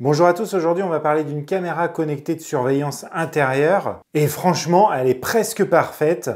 Bonjour à tous, aujourd'hui on va parler d'une caméra connectée de surveillance intérieure et franchement elle est presque parfaite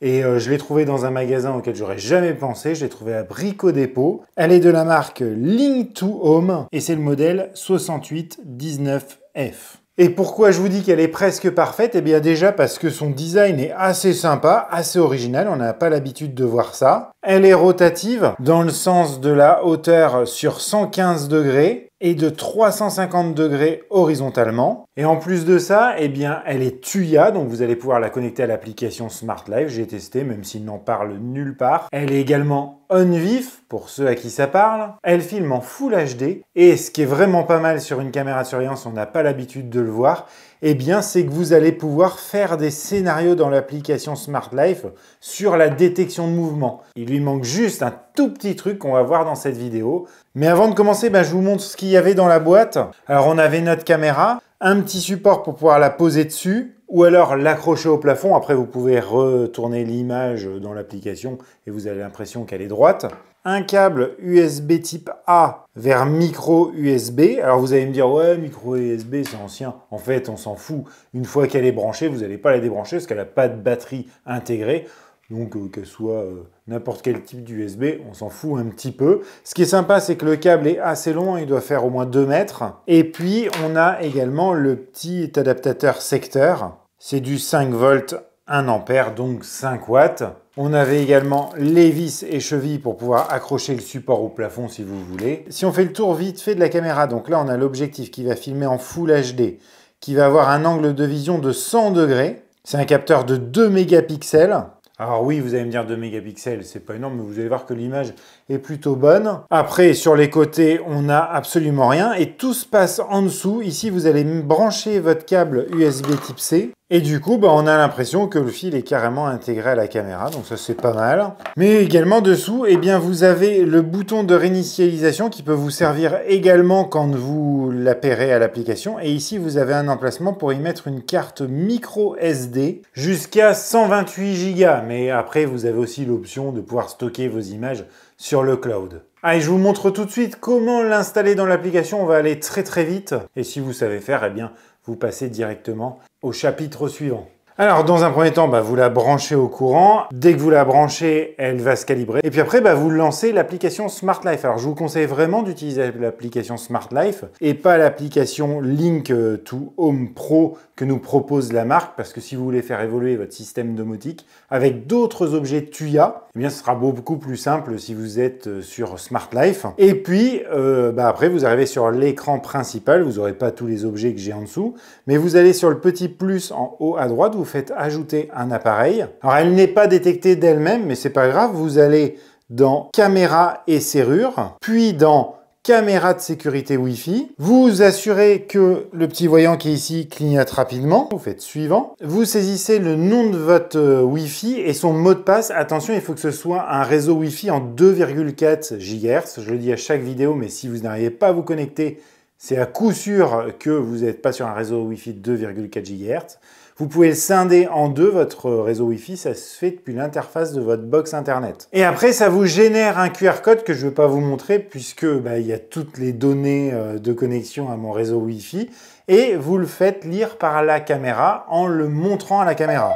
et euh, je l'ai trouvée dans un magasin auquel j'aurais jamais pensé, je l'ai trouvée à Brico Dépôt. Elle est de la marque Link to Home et c'est le modèle 6819F. Et pourquoi je vous dis qu'elle est presque parfaite Eh bien déjà parce que son design est assez sympa, assez original, on n'a pas l'habitude de voir ça. Elle est rotative dans le sens de la hauteur sur 115 degrés et de 350 degrés horizontalement. Et en plus de ça, eh bien, elle est tuya, donc vous allez pouvoir la connecter à l'application Smart Life. J'ai testé, même s'il n'en parle nulle part. Elle est également Onvif, vif, pour ceux à qui ça parle. Elle filme en Full HD, et ce qui est vraiment pas mal sur une caméra surveillance, on n'a pas l'habitude de le voir, eh bien c'est que vous allez pouvoir faire des scénarios dans l'application Smart Life sur la détection de mouvement. Il lui manque juste un tout petit truc qu'on va voir dans cette vidéo. Mais avant de commencer, bah, je vous montre ce qu'il y avait dans la boîte. Alors on avait notre caméra, un petit support pour pouvoir la poser dessus ou alors l'accrocher au plafond. Après, vous pouvez retourner l'image dans l'application et vous avez l'impression qu'elle est droite. Un câble USB type A vers micro USB. Alors vous allez me dire, ouais, micro USB, c'est ancien. En fait, on s'en fout. Une fois qu'elle est branchée, vous n'allez pas la débrancher parce qu'elle n'a pas de batterie intégrée. Donc euh, qu'elle soit euh, n'importe quel type d'USB, on s'en fout un petit peu. Ce qui est sympa, c'est que le câble est assez long, hein, il doit faire au moins 2 mètres. Et puis on a également le petit adaptateur secteur. C'est du 5 volts 1 ampère, donc 5 watts. On avait également les vis et chevilles pour pouvoir accrocher le support au plafond si vous voulez. Si on fait le tour vite fait de la caméra, donc là on a l'objectif qui va filmer en Full HD, qui va avoir un angle de vision de 100 degrés. C'est un capteur de 2 mégapixels alors oui, vous allez me dire 2 mégapixels, c'est pas énorme, mais vous allez voir que l'image est plutôt bonne. Après, sur les côtés, on n'a absolument rien et tout se passe en dessous. Ici, vous allez brancher votre câble USB type C et du coup, bah, on a l'impression que le fil est carrément intégré à la caméra, donc ça c'est pas mal. Mais également dessous, eh bien, vous avez le bouton de réinitialisation qui peut vous servir également quand vous l'appairez à l'application. Et ici, vous avez un emplacement pour y mettre une carte micro SD jusqu'à 128 Go. Mais après, vous avez aussi l'option de pouvoir stocker vos images sur le cloud. Allez, ah, je vous montre tout de suite comment l'installer dans l'application. On va aller très très vite. Et si vous savez faire, eh bien, vous passez directement au chapitre suivant. Alors, dans un premier temps, bah, vous la branchez au courant. Dès que vous la branchez, elle va se calibrer. Et puis après, bah, vous lancez l'application Smart Life. Alors, je vous conseille vraiment d'utiliser l'application Smart Life et pas l'application Link euh, to Home Pro que nous propose la marque, parce que si vous voulez faire évoluer votre système domotique avec d'autres objets tuia eh bien, ce sera beaucoup plus simple si vous êtes euh, sur Smart Life. Et puis, euh, bah, après, vous arrivez sur l'écran principal. Vous n'aurez pas tous les objets que j'ai en dessous, mais vous allez sur le petit plus en haut à droite faites ajouter un appareil. Alors elle n'est pas détectée d'elle-même, mais c'est pas grave, vous allez dans caméra et serrure, puis dans caméra de sécurité Wi-Fi. Vous, assurez que le petit voyant qui est ici clignote rapidement. Vous faites suivant. Vous saisissez le nom de votre euh, Wi-Fi et son mot de passe. Attention, il faut que ce soit un réseau Wi-Fi en 2,4 GHz. Je le dis à chaque vidéo, mais si vous n'arrivez pas à vous connecter, c'est à coup sûr que vous n'êtes pas sur un réseau Wi-Fi 2,4 GHz. Vous pouvez le scinder en deux, votre réseau Wi-Fi, ça se fait depuis l'interface de votre box Internet. Et après, ça vous génère un QR code que je ne vais pas vous montrer puisque bah, il y a toutes les données euh, de connexion à mon réseau Wi-Fi et vous le faites lire par la caméra en le montrant à la caméra.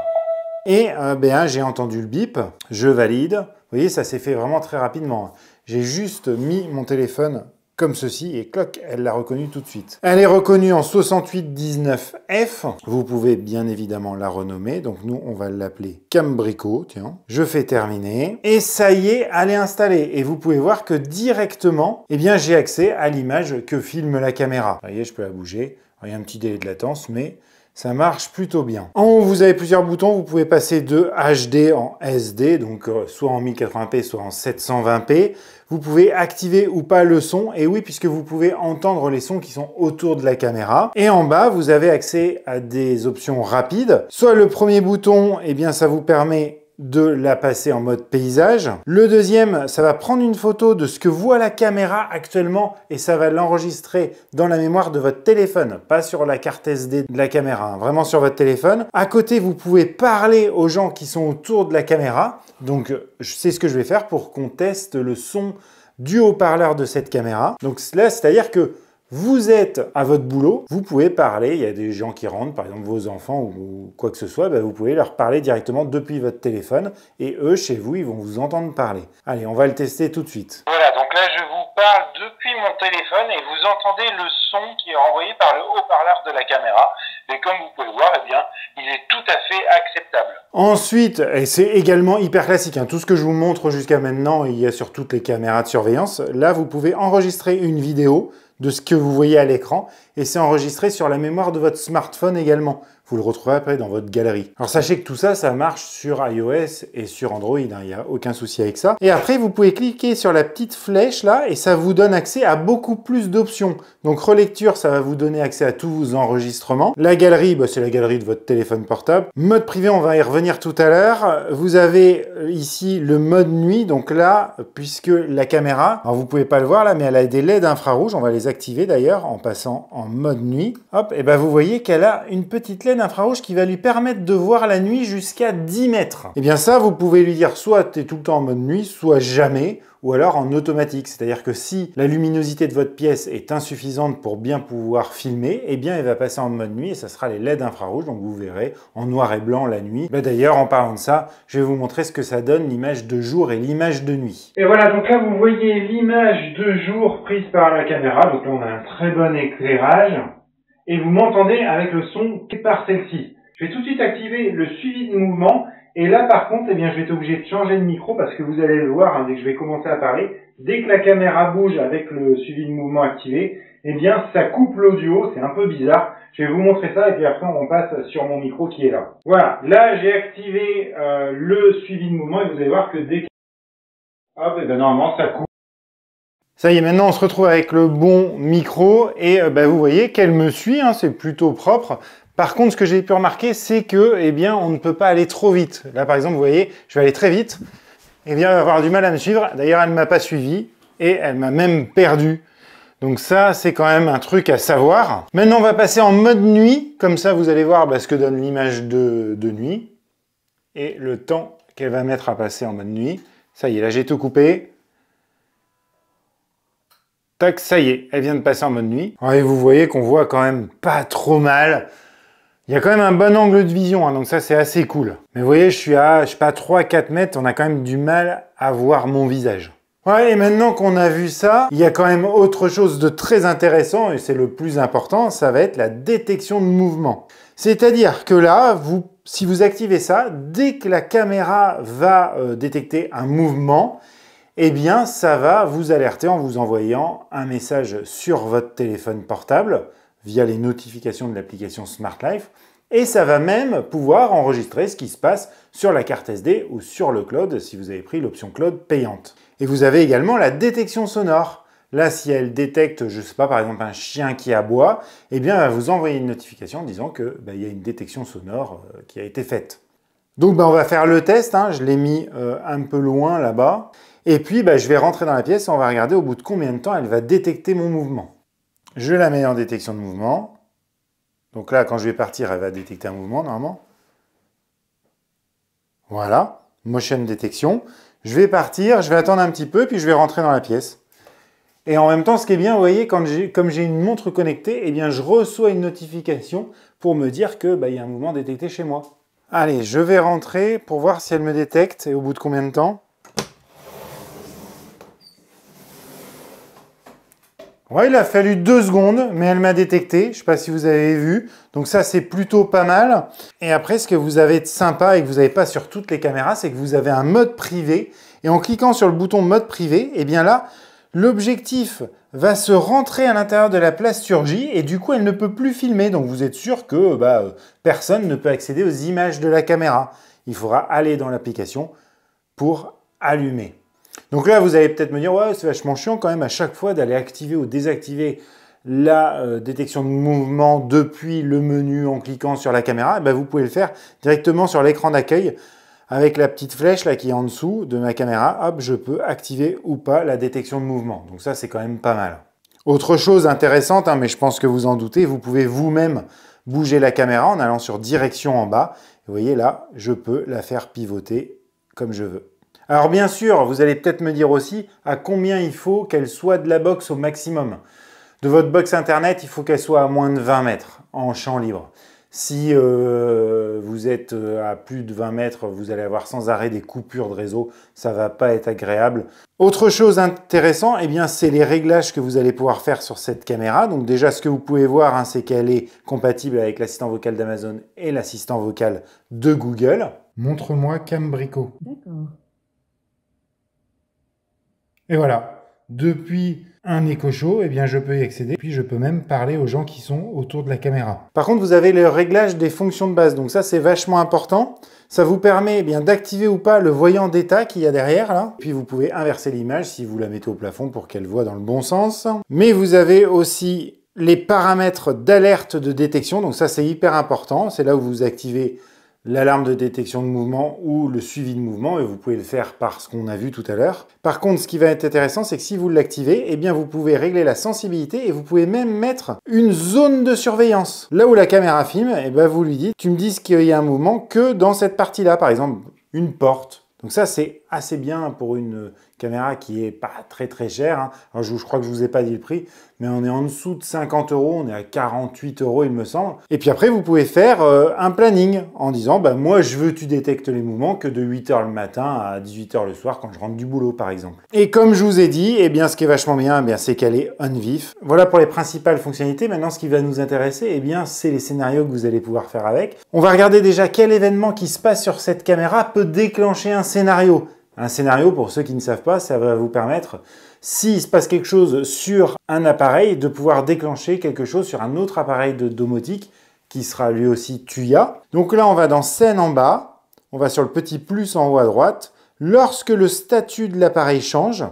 Et euh, bien j'ai entendu le bip, je valide. Vous voyez, ça s'est fait vraiment très rapidement. Hein. J'ai juste mis mon téléphone comme ceci, et cloc, elle l'a reconnue tout de suite. Elle est reconnue en 6819F. Vous pouvez bien évidemment la renommer, donc nous on va l'appeler Cambrico, tiens. Je fais terminer, et ça y est, elle est installée. Et vous pouvez voir que directement, eh bien j'ai accès à l'image que filme la caméra. Vous voyez, je peux la bouger. il y a un petit délai de latence, mais ça marche plutôt bien. En haut, vous avez plusieurs boutons, vous pouvez passer de HD en SD, donc euh, soit en 1080p, soit en 720p. Vous pouvez activer ou pas le son, et oui, puisque vous pouvez entendre les sons qui sont autour de la caméra. Et en bas, vous avez accès à des options rapides. Soit le premier bouton, et eh bien ça vous permet de la passer en mode paysage. Le deuxième, ça va prendre une photo de ce que voit la caméra actuellement et ça va l'enregistrer dans la mémoire de votre téléphone, pas sur la carte SD de la caméra, hein, vraiment sur votre téléphone. À côté, vous pouvez parler aux gens qui sont autour de la caméra. Donc, euh, c'est ce que je vais faire pour qu'on teste le son du haut-parleur de cette caméra. Donc là, c'est-à-dire que vous êtes à votre boulot, vous pouvez parler, il y a des gens qui rentrent, par exemple vos enfants ou quoi que ce soit, ben, vous pouvez leur parler directement depuis votre téléphone et eux, chez vous, ils vont vous entendre parler. Allez, on va le tester tout de suite. Voilà, donc là je vous parle depuis mon téléphone et vous entendez le son qui est envoyé par le haut-parleur de la caméra. Et comme vous pouvez le voir, eh bien, il est tout à fait acceptable. Ensuite, et c'est également hyper classique, hein, tout ce que je vous montre jusqu'à maintenant, il y a sur toutes les caméras de surveillance, là vous pouvez enregistrer une vidéo de ce que vous voyez à l'écran et c'est enregistré sur la mémoire de votre smartphone également. Vous le retrouverez après dans votre galerie. Alors sachez que tout ça, ça marche sur iOS et sur Android, hein, il n'y a aucun souci avec ça. Et après, vous pouvez cliquer sur la petite flèche là et ça vous donne accès à beaucoup plus d'options. Donc relecture, ça va vous donner accès à tous vos enregistrements. La galerie, bah, c'est la galerie de votre téléphone portable. Mode privé, on va y revenir tout à l'heure. Vous avez euh, ici le mode nuit, donc là, puisque la caméra, vous vous pouvez pas le voir là, mais elle a des LED infrarouges, on va les activer d'ailleurs en passant en en mode nuit, hop, et ben vous voyez qu'elle a une petite laine infrarouge qui va lui permettre de voir la nuit jusqu'à 10 mètres. Et eh bien ça, vous pouvez lui dire soit tu es tout le temps en mode nuit, soit jamais, ou alors en automatique. C'est-à-dire que si la luminosité de votre pièce est insuffisante pour bien pouvoir filmer, eh bien elle va passer en mode nuit et ça sera les LED infrarouges, donc vous verrez en noir et blanc la nuit. Bah, d'ailleurs, en parlant de ça, je vais vous montrer ce que ça donne l'image de jour et l'image de nuit. Et voilà, donc là vous voyez l'image de jour prise par la caméra, donc là on a un très bon éclairage, et vous m'entendez avec le son qui par celle-ci. Je vais tout de suite activer le suivi de mouvement et là, par contre, eh bien, je vais être obligé de changer de micro parce que vous allez le voir hein, dès que je vais commencer à parler. Dès que la caméra bouge avec le suivi de mouvement activé, eh bien, ça coupe l'audio. C'est un peu bizarre. Je vais vous montrer ça et puis après, on passe sur mon micro qui est là. Voilà. Là, j'ai activé euh, le suivi de mouvement et vous allez voir que dès que... Hop, eh ben, normalement, ça coupe. Ça y est, maintenant on se retrouve avec le bon micro et euh, bah, vous voyez qu'elle me suit, hein. c'est plutôt propre. Par contre, ce que j'ai pu remarquer, c'est que, eh bien, on ne peut pas aller trop vite. Là, par exemple, vous voyez, je vais aller très vite. Eh bien, elle va avoir du mal à me suivre. D'ailleurs, elle ne m'a pas suivi et elle m'a même perdu. Donc ça, c'est quand même un truc à savoir. Maintenant, on va passer en mode nuit. Comme ça, vous allez voir bah, ce que donne l'image de, de nuit et le temps qu'elle va mettre à passer en mode nuit. Ça y est, là, j'ai tout coupé. Tac, ça y est, elle vient de passer en mode nuit. Et vous voyez qu'on voit quand même pas trop mal. Il y a quand même un bon angle de vision, hein, donc ça c'est assez cool. Mais vous voyez, je suis à, je sais pas, 3-4 mètres, on a quand même du mal à voir mon visage. Ouais, et maintenant qu'on a vu ça, il y a quand même autre chose de très intéressant, et c'est le plus important, ça va être la détection de mouvement. C'est-à-dire que là, vous, si vous activez ça, dès que la caméra va euh, détecter un mouvement, eh bien ça va vous alerter en vous envoyant un message sur votre téléphone portable via les notifications de l'application Smart Life. Et ça va même pouvoir enregistrer ce qui se passe sur la carte SD ou sur le cloud si vous avez pris l'option cloud payante. Et vous avez également la détection sonore. Là, si elle détecte, je ne sais pas, par exemple un chien qui aboie, eh bien, elle va vous envoyer une notification disant qu'il bah, y a une détection sonore euh, qui a été faite. Donc, ben, on va faire le test. Hein. Je l'ai mis euh, un peu loin là-bas. Et puis, bah, je vais rentrer dans la pièce et on va regarder au bout de combien de temps elle va détecter mon mouvement. Je la mets en détection de mouvement. Donc là, quand je vais partir, elle va détecter un mouvement, normalement. Voilà, motion détection. Je vais partir, je vais attendre un petit peu, puis je vais rentrer dans la pièce. Et en même temps, ce qui est bien, vous voyez, comme j'ai une montre connectée, eh bien, je reçois une notification pour me dire qu'il bah, y a un mouvement détecté chez moi. Allez, je vais rentrer pour voir si elle me détecte et au bout de combien de temps. Ouais, il a fallu deux secondes, mais elle m'a détecté. Je ne sais pas si vous avez vu. Donc ça, c'est plutôt pas mal. Et après, ce que vous avez de sympa et que vous n'avez pas sur toutes les caméras, c'est que vous avez un mode privé. Et en cliquant sur le bouton mode privé, eh bien là, l'objectif va se rentrer à l'intérieur de la place et du coup elle ne peut plus filmer. Donc vous êtes sûr que bah, euh, personne ne peut accéder aux images de la caméra. Il faudra aller dans l'application pour allumer. Donc là, vous allez peut-être me dire, ouais, c'est vachement chiant quand même à chaque fois d'aller activer ou désactiver la euh, détection de mouvement depuis le menu en cliquant sur la caméra. Eh ben, vous pouvez le faire directement sur l'écran d'accueil avec la petite flèche là qui est en dessous de ma caméra. Hop, je peux activer ou pas la détection de mouvement. Donc ça, c'est quand même pas mal. Autre chose intéressante, hein, mais je pense que vous en doutez, vous pouvez vous-même bouger la caméra en allant sur direction en bas. Vous voyez là, je peux la faire pivoter comme je veux. Alors bien sûr, vous allez peut-être me dire aussi à combien il faut qu'elle soit de la box au maximum. De votre box internet, il faut qu'elle soit à moins de 20 mètres en champ libre. Si euh, vous êtes euh, à plus de 20 mètres, vous allez avoir sans arrêt des coupures de réseau, ça va pas être agréable. Autre chose intéressante, eh bien, c'est les réglages que vous allez pouvoir faire sur cette caméra. Donc déjà, ce que vous pouvez voir, hein, c'est qu'elle est compatible avec l'assistant vocal d'Amazon et l'assistant vocal de Google. Montre-moi Cambrico. D'accord. Et voilà. Depuis un écho show, eh bien, je peux y accéder. Puis, je peux même parler aux gens qui sont autour de la caméra. Par contre, vous avez le réglage des fonctions de base. Donc ça, c'est vachement important. Ça vous permet eh bien d'activer ou pas le voyant d'état qu'il y a derrière là. Puis vous pouvez inverser l'image si vous la mettez au plafond pour qu'elle voit dans le bon sens. Mais vous avez aussi les paramètres d'alerte de détection. Donc ça, c'est hyper important. C'est là où vous activez l'alarme de détection de mouvement ou le suivi de mouvement, et vous pouvez le faire par ce qu'on a vu tout à l'heure. Par contre, ce qui va être intéressant, c'est que si vous l'activez, eh bien vous pouvez régler la sensibilité et vous pouvez même mettre une zone de surveillance. Là où la caméra filme, et eh bien vous lui dites, tu me dis qu'il y a un mouvement que dans cette partie-là, par exemple une porte. Donc ça, c'est assez bien pour une caméra qui est pas très très chère. Hein. je, crois que je vous ai pas dit le prix, mais on est en dessous de 50 euros, on est à 48 euros il me semble. Et puis après, vous pouvez faire euh, un planning en disant, bah, moi je veux tu détectes les mouvements que de 8h le matin à 18h le soir quand je rentre du boulot par exemple. Et comme je vous ai dit, et eh bien, ce qui est vachement bien, eh bien c'est qu'elle est on vif. Voilà pour les principales fonctionnalités. Maintenant, ce qui va nous intéresser, et eh bien, c'est les scénarios que vous allez pouvoir faire avec. On va regarder déjà quel événement qui se passe sur cette caméra peut déclencher un scénario. Un scénario, pour ceux qui ne savent pas, ça va vous permettre, s'il se passe quelque chose sur un appareil, de pouvoir déclencher quelque chose sur un autre appareil de domotique qui sera lui aussi tuya. Donc là, on va dans scène en bas, on va sur le petit plus en haut à droite. Lorsque le statut de l'appareil change,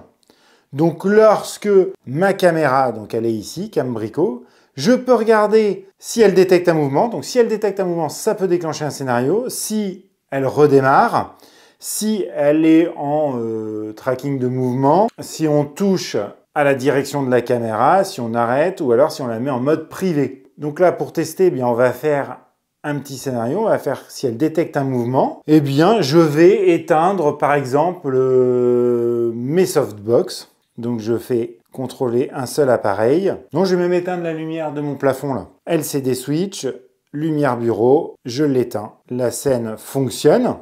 donc lorsque ma caméra, donc elle est ici, Cambrico, je peux regarder si elle détecte un mouvement. Donc si elle détecte un mouvement, ça peut déclencher un scénario. Si elle redémarre, si elle est en euh, tracking de mouvement, si on touche à la direction de la caméra, si on arrête ou alors si on la met en mode privé. Donc là, pour tester, eh bien, on va faire un petit scénario, on va faire si elle détecte un mouvement, eh bien je vais éteindre par exemple euh, mes softbox. Donc je fais contrôler un seul appareil. Donc je vais même éteindre la lumière de mon plafond là. LCD switch, lumière bureau, je l'éteins. La scène fonctionne.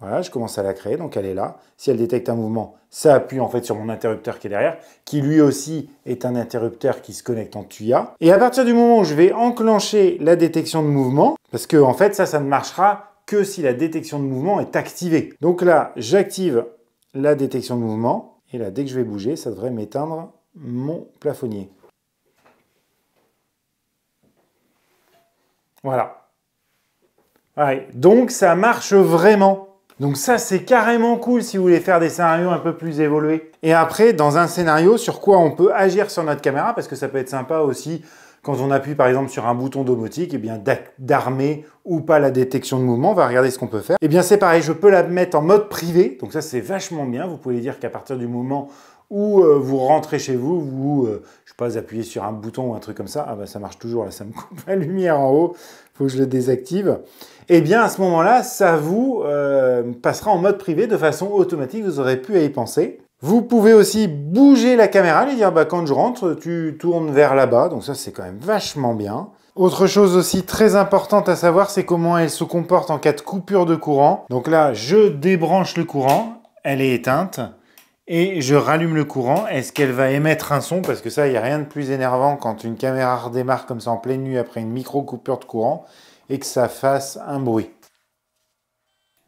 Voilà, je commence à la créer, donc elle est là. Si elle détecte un mouvement, ça appuie en fait sur mon interrupteur qui est derrière, qui lui aussi est un interrupteur qui se connecte en tuya Et à partir du moment où je vais enclencher la détection de mouvement, parce que en fait ça, ça ne marchera que si la détection de mouvement est activée. Donc là, j'active la détection de mouvement, et là, dès que je vais bouger, ça devrait m'éteindre mon plafonnier. Voilà. Allez, donc ça marche vraiment. Donc ça, c'est carrément cool si vous voulez faire des scénarios un peu plus évolués. Et après, dans un scénario, sur quoi on peut agir sur notre caméra, parce que ça peut être sympa aussi quand on appuie par exemple sur un bouton domotique, et eh bien d'armer ou pas la détection de mouvement, on va regarder ce qu'on peut faire. Et eh bien c'est pareil, je peux la mettre en mode privé, donc ça c'est vachement bien, vous pouvez dire qu'à partir du moment où euh, vous rentrez chez vous, vous, euh, je sais pas, appuyez sur un bouton ou un truc comme ça, ah bah, ça marche toujours, là ça me coupe la lumière en haut, faut que je le désactive. et eh bien, à ce moment-là, ça vous euh, passera en mode privé de façon automatique. Vous aurez pu y penser. Vous pouvez aussi bouger la caméra, et dire bah, quand je rentre, tu tournes vers là-bas. Donc ça, c'est quand même vachement bien. Autre chose aussi très importante à savoir, c'est comment elle se comporte en cas de coupure de courant. Donc là, je débranche le courant, elle est éteinte et je rallume le courant. Est-ce qu'elle va émettre un son Parce que ça, il n'y a rien de plus énervant quand une caméra redémarre comme ça en pleine nuit après une micro-coupure de courant et que ça fasse un bruit.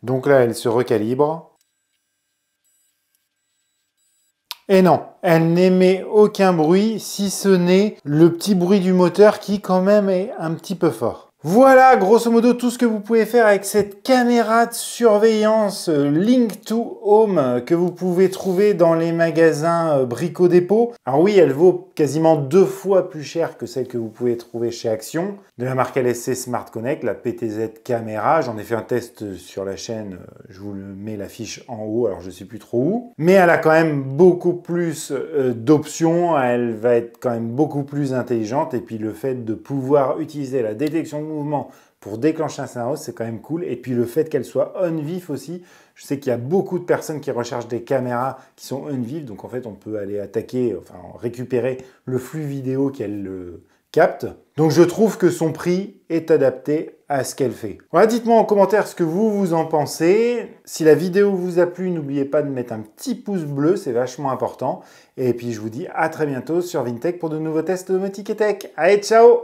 Donc là, elle se recalibre. Et non, elle n'émet aucun bruit, si ce n'est le petit bruit du moteur qui quand même est un petit peu fort. Voilà, grosso modo, tout ce que vous pouvez faire avec cette caméra de surveillance euh, Link to Home euh, que vous pouvez trouver dans les magasins euh, Brico Dépôt. Alors oui, elle vaut quasiment deux fois plus cher que celle que vous pouvez trouver chez Action. De la marque LSC Smart Connect, la PTZ Camera. J'en ai fait un test sur la chaîne, je vous le mets l'affiche en haut, alors je sais plus trop où. Mais elle a quand même beaucoup plus d'options, elle va être quand même beaucoup plus intelligente. Et puis le fait de pouvoir utiliser la détection de pour déclencher un scénario, c'est quand même cool. Et puis le fait qu'elle soit on-vif aussi, je sais qu'il y a beaucoup de personnes qui recherchent des caméras qui sont on-vif, donc en fait on peut aller attaquer, enfin récupérer le flux vidéo qu'elle euh, capte. Donc je trouve que son prix est adapté à ce qu'elle fait. Voilà, dites-moi en commentaire ce que vous vous en pensez. Si la vidéo vous a plu, n'oubliez pas de mettre un petit pouce bleu, c'est vachement important. Et puis je vous dis à très bientôt sur Vintech pour de nouveaux tests domotique et tech. Allez, ciao